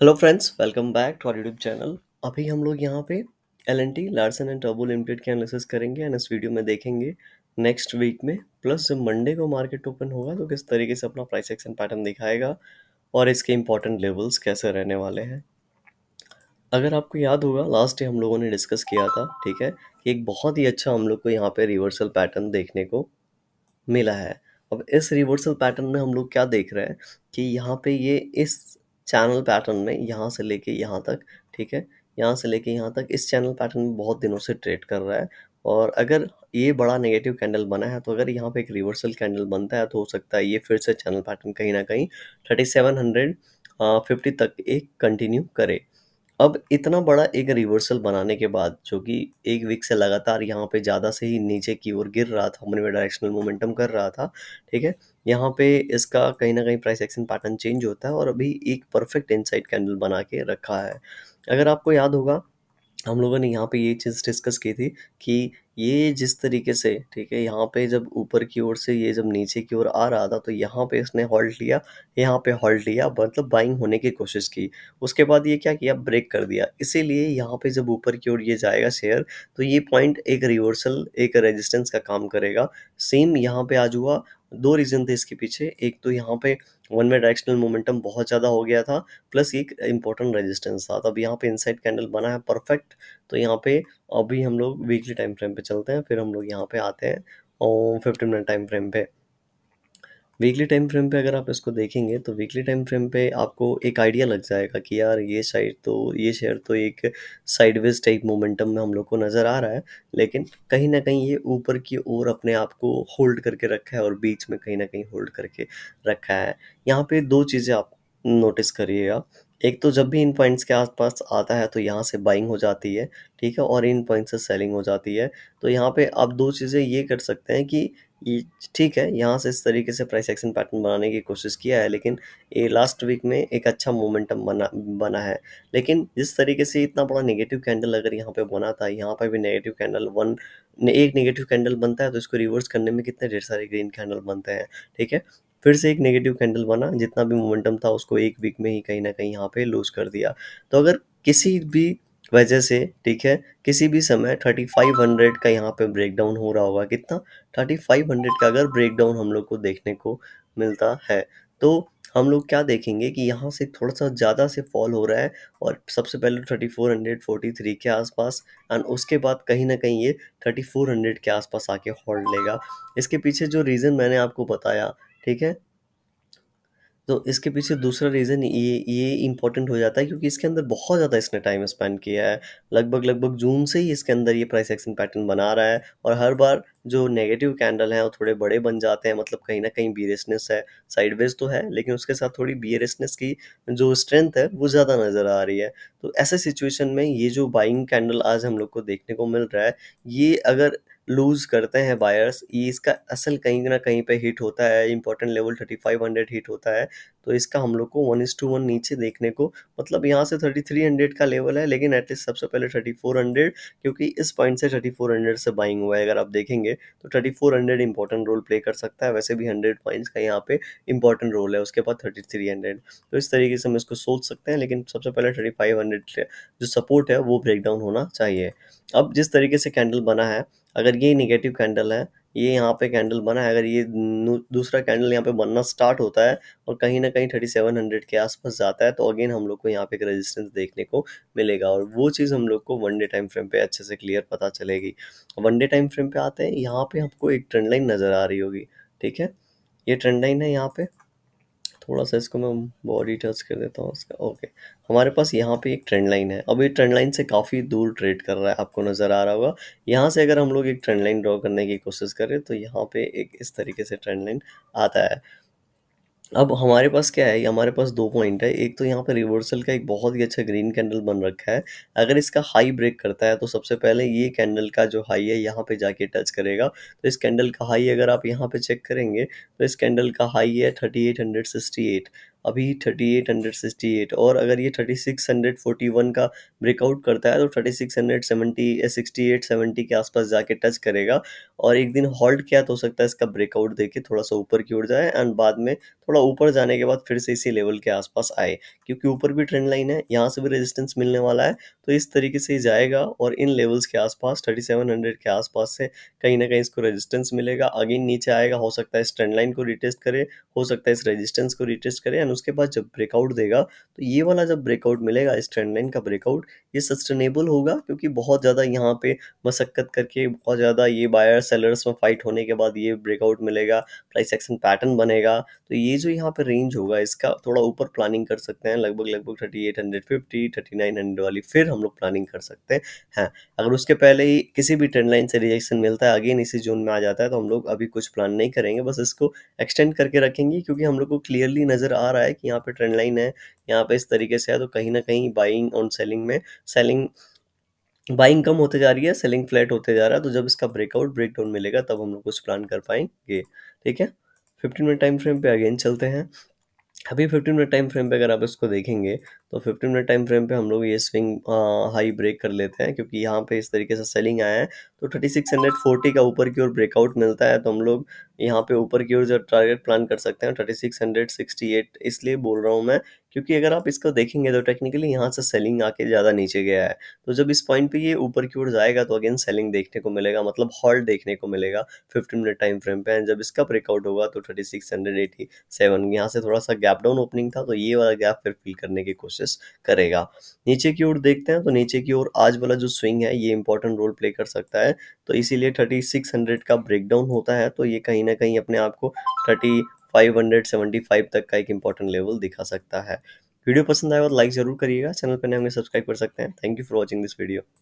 hello friends welcome back to our YouTube channel अभी हम लोग यहाँ पे L N T Larsen and टर्बो लिमिटेड के एनालिसिस करेंगे एंड इस वीडियो में देखेंगे नेक्स्ट वीक में प्लस जब मंडे को मार्केट ओपन होगा तो किस तरीके से अपना प्राइस एक्शन पैटर्न दिखाएगा और इसके इंपॉर्टेंट लेवल्स कैसे रहने वाले हैं अगर आपको याद होगा लास्ट डे हम लोगों ने डिस्कस किया था ठीक है कि एक बहुत ही अच्छा हम लोग को यहाँ पे रिवर्सल पैटर्न देखने को मिला है अब इस रिवर्सल पैटर्न में हम लोग क्या देख रहे हैं कि यहाँ पे ये इस चैनल पैटर्न में यहाँ से लेके यहाँ तक ठीक है यहाँ से लेके यहाँ तक इस चैनल पैटर्न में बहुत दिनों से ट्रेड कर रहा है और अगर ये बड़ा नेगेटिव कैंडल बना है तो अगर यहाँ पे एक रिवर्सल कैंडल बनता है तो हो सकता है ये फिर से चैनल पैटर्न कहीं ना कहीं थर्टी सेवन हंड्रेड फिफ्टी तक एक कंटिन्यू करे अब इतना बड़ा एक रिवर्सल बनाने के बाद जो कि एक वीक से लगातार यहाँ पे ज़्यादा से ही नीचे की ओर गिर रहा था हमने डायरेक्शनल मोमेंटम कर रहा था ठीक है यहाँ पे इसका कहीं ना कहीं प्राइस एक्शन पैटर्न चेंज होता है और अभी एक परफेक्ट इनसाइड कैंडल बना के रखा है अगर आपको याद होगा हम लोगों ने यहाँ पे ये चीज़ डिस्कस की थी कि ये जिस तरीके से ठीक है यहाँ पे जब ऊपर की ओर से ये जब नीचे की ओर आ रहा था तो यहाँ पे इसने हॉल्ट लिया यहाँ पे हॉल्ट लिया मतलब बाइंग होने की कोशिश की उसके बाद ये क्या किया ब्रेक कर दिया इसीलिए यहाँ पे जब ऊपर की ओर ये जाएगा शेयर तो ये पॉइंट एक रिवर्सल एक रेजिस्टेंस का काम करेगा सेम यहाँ पे आज हुआ दो रीज़न थे इसके पीछे एक तो यहाँ पे वन में डायरेक्शनल मोमेंटम बहुत ज़्यादा हो गया था प्लस एक इंपॉर्टेंट रेजिस्टेंस था अब यहाँ पे इनसाइड कैंडल बना है परफेक्ट तो यहाँ पे अभी हम लोग वीकली टाइम फ्रेम पे चलते हैं फिर हम लोग यहाँ पे आते हैं फिफ्टीन मिनट टाइम फ्रेम पे वीकली टाइम फ्रेम पे अगर आप इसको देखेंगे तो वीकली टाइम फ्रेम पे आपको एक आइडिया लग जाएगा कि यार ये साइड तो ये शेयर तो एक साइडवेज टाइप मोमेंटम में हम लोग को नज़र आ रहा है लेकिन कहीं ना कहीं ये ऊपर की ओर अपने आप को होल्ड करके रखा है और बीच में कहीं ना कहीं होल्ड करके रखा है यहाँ पे दो चीज़ें आप नोटिस करिएगा एक तो जब भी इन पॉइंट्स के आसपास आता है तो यहाँ से बाइंग हो जाती है ठीक है और इन पॉइंट से सेलिंग हो जाती है तो यहाँ पे आप दो चीज़ें ये कर सकते हैं कि ठीक है यहाँ से इस तरीके से प्राइस एक्शन पैटर्न बनाने की कोशिश किया है लेकिन ये लास्ट वीक में एक अच्छा मोमेंटम बना बना है लेकिन जिस तरीके से इतना बड़ा नेगेटिव कैंडल अगर यहाँ पे बना था यहाँ पे भी नेगेटिव कैंडल वन एक नेगेटिव कैंडल बनता है तो इसको रिवर्स करने में कितने ढेर सारे ग्रीन कैंडल बनते हैं ठीक है फिर से एक नेगेटिव कैंडल बना जितना भी मोमेंटम था उसको एक वीक में ही कहीं ना कहीं यहाँ पे लूज़ कर दिया तो अगर किसी भी वजह से ठीक है किसी भी समय 3500 का यहाँ पे ब्रेकडाउन हो रहा होगा कितना 3500 का अगर ब्रेकडाउन हम लोग को देखने को मिलता है तो हम लोग क्या देखेंगे कि यहाँ से थोड़ा सा ज़्यादा से फॉल हो रहा है और सबसे पहले 3443 के आसपास एंड उसके बाद कहीं ना कहीं ये 3400 के आसपास आके होल्ड लेगा इसके पीछे जो रीज़न मैंने आपको बताया ठीक है तो इसके पीछे दूसरा रीज़न ये ये इम्पोर्टेंट हो जाता है क्योंकि इसके अंदर बहुत ज़्यादा इसने टाइम स्पेंड किया है लगभग लगभग जून से ही इसके अंदर ये प्राइस एक्शन पैटर्न बना रहा है और हर बार जो नेगेटिव कैंडल हैं वो थोड़े बड़े बन जाते हैं मतलब कहीं ना कहीं बियरिसनेस है साइडवेज तो है लेकिन उसके साथ थोड़ी बियरिसनेस की जो स्ट्रेंथ है वो ज़्यादा नज़र आ रही है तो ऐसे सिचुएशन में ये जो बाइंग कैंडल आज हम लोग को देखने को मिल रहा है ये अगर लूज़ करते हैं बायर्स ये इसका असल कहीं ना कहीं पे हिट होता है important level thirty five hundred hit होता है तो इसका हम लोग को वन इज टू वन नीचे देखने को मतलब यहाँ से थर्टी थ्री हंड्रेड का लेवल है लेकिन एटलीस्ट सबसे पहले थर्टी फोर हंड्रेड क्योंकि इस पॉइंट से थर्टी फोर हंड्रेड से बाइंग हुआ है अगर आप देखेंगे तो thirty four hundred important role play कर सकता है वैसे भी हंड्रेड पॉइंट्स का यहाँ पे इंपॉर्टेंट रोल है उसके बाद थर्टी थ्री हंड्रेड तो इस तरीके से हम इसको सोच सकते हैं लेकिन सबसे पहले थर्टी फाइव हंड्रेड जो सपोर्ट है वो ब्रेक डाउन होना चाहिए अब जिस तरीके से कैंडल बना है अगर ये निगेटिव कैंडल है ये यहाँ पे कैंडल बना है अगर ये दूसरा कैंडल यहाँ पे बनना स्टार्ट होता है और कहीं ना कहीं थर्टी सेवन हंड्रेड के आसपास जाता है तो अगेन हम लोग को यहाँ पे एक रेजिस्टेंस देखने को मिलेगा और वो चीज़ हम लोग को वन डे टाइम फ्रेम पे अच्छे से क्लियर पता चलेगी वन डे टाइम फ्रेम पे आते हैं यहाँ पे आपको एक ट्रेंड लाइन नज़र आ रही होगी ठीक है ये ट्रेंड लाइन है यहाँ पे थोड़ा सा इसको मैं बॉडी टच कर देता हूँ उसका ओके हमारे पास यहाँ पे एक ट्रेंड लाइन है अब ये ट्रेंड लाइन से काफ़ी दूर ट्रेड कर रहा है आपको नज़र आ रहा होगा यहाँ से अगर हम लोग एक ट्रेंड लाइन ड्रॉ करने की कोशिश करें तो यहाँ पे एक इस तरीके से ट्रेंड लाइन आता है अब हमारे पास क्या है हमारे पास दो पॉइंट है एक तो यहाँ पर रिवर्सल का एक बहुत ही अच्छा ग्रीन कैंडल बन रखा है अगर इसका हाई ब्रेक करता है तो सबसे पहले ये कैंडल का जो हाई है यहाँ पे जाके टच करेगा तो इस कैंडल का हाई अगर आप यहाँ पे चेक करेंगे तो इस कैंडल का हाई है thirty eight hundred sixty eight अभी thirty eight hundred sixty eight और अगर ये thirty six hundred forty one का ब्रेकआउट करता है तो thirty six hundred seventy sixty eight seventy के आसपास जाके टच करेगा और एक दिन हॉल्ट क्या तो हो सकता है इसका ब्रेकआउट देके थोड़ा सा ऊपर की ओर जाए एंड बाद में थोड़ा ऊपर जाने के बाद फिर से इसी लेवल के आसपास आए क्योंकि ऊपर भी ट्रेंड लाइन है यहाँ से भी रेजिस्टेंस मिलने वाला है तो इस तरीके से ही जाएगा और इन लेवल्स के आसपास थर्टी सेवन हंड्रेड के आसपास से कहीं ना कहीं इसको रेजिस्टेंस मिलेगा अगेन नीचे आएगा हो सकता है इस ट्रेंड लाइन को रिटेस्ट करे हो सकता है इस रेजिस्टेंस को रिटेस्ट करे एंड उसके बाद जब ब्रेकआउट देगा तो ये वाला जब ब्रेकआउट मिलेगा इस ट्रेंड लाइन का ब्रेकआउट ये सस्टेनेबल होगा क्योंकि बहुत ज़्यादा यहाँ पे मशक्क़त करके बहुत ज़्यादा ये बायर सेलर्स में फाइट होने के बाद ये ब्रेकआउट मिलेगा प्राइस एक्शन पैटर्न बनेगा तो ये जो यहाँ पर रेंज होगा इसका थोड़ा ऊपर प्लानिंग कर सकते हैं लगभग लगभग thirty eight hundred fifty thirty nine hundred वाली फिर हम लोग प्लानिंग कर सकते हैं हाँ, अगर उसके पहले ही किसी भी ट्रेंड लाइन से रिजेक्शन मिलता है अगेन इसी जोन में आ जाता है तो हम लोग अभी कुछ प्लान नहीं करेंगे बस इसको एक्सटेंड करके रखेंगे क्योंकि हम लोग को क्लियरली नज़र आ रहा है रहा है कि यहाँ पे ट्रेंड लाइन है यहाँ पे इस तरीके से है तो कहीं ना कहीं बाइंग और सेलिंग में सेलिंग बाइंग कम होते जा रही है सेलिंग फ्लैट होते जा रहा है तो जब इसका ब्रेकआउट ब्रेकडाउन मिलेगा तब हम लोग कुछ प्लान कर पाएंगे ठीक है फिफ्टीन मिनट टाइम फ्रेम पे अगेन चलते हैं अभी फिफ्टीन मिनट टाइम फ्रेम पे अगर आप इसको देखेंगे तो फिफ्टीन मिनट टाइम फ्रेम पे हम लोग ये स्विंग हाई ब्रेक कर लेते हैं क्योंकि यहाँ पे इस तरीके से सेलिंग आया है तो थर्टी सिक्स हंड्रेड फोर्टी का ऊपर की ओर ब्रेकआउट मिलता है तो हम लोग यहाँ पे ऊपर की ओर जो टारगेट प्लान कर सकते हैं thirty six hundred sixty eight इसलिए बोल रहा हूँ मैं क्योंकि अगर आप इसको देखेंगे तो टेक्निकली यहाँ से सेलिंग आके ज़्यादा नीचे गया है तो जब इस पॉइंट पे ये ऊपर की ओर जाएगा तो अगेन सेलिंग देखने को मिलेगा मतलब हॉल्ट देखने को मिलेगा फिफ्टी मिनट टाइम फ्रेम पे एंड जब इसका ब्रेकआउट होगा तो thirty six hundred eighty seven यहाँ से थोड़ा सा गैप डाउन ओपनिंग था तो ये वाला गैप फिर फिल करने की कोशिश करेगा नीचे की ओर देखते हैं तो नीचे की ओर आज वाला जो स्विंग है ये इंपॉर्टेंट रोल प्ले कर सकता है तो इसीलिए थर्टी सिक्स हंड्रेड का ब्रेकडाउन होता है तो ये कहीं ना कहीं अपने आप को thirty five hundred seventy five तक का एक इंपॉर्टेंट लेवल दिखा सकता है वीडियो पसंद आए तो लाइक जरूर करिएगा चैनल पर नए हमें सब्सक्राइब कर सकते हैं thank you for watching this video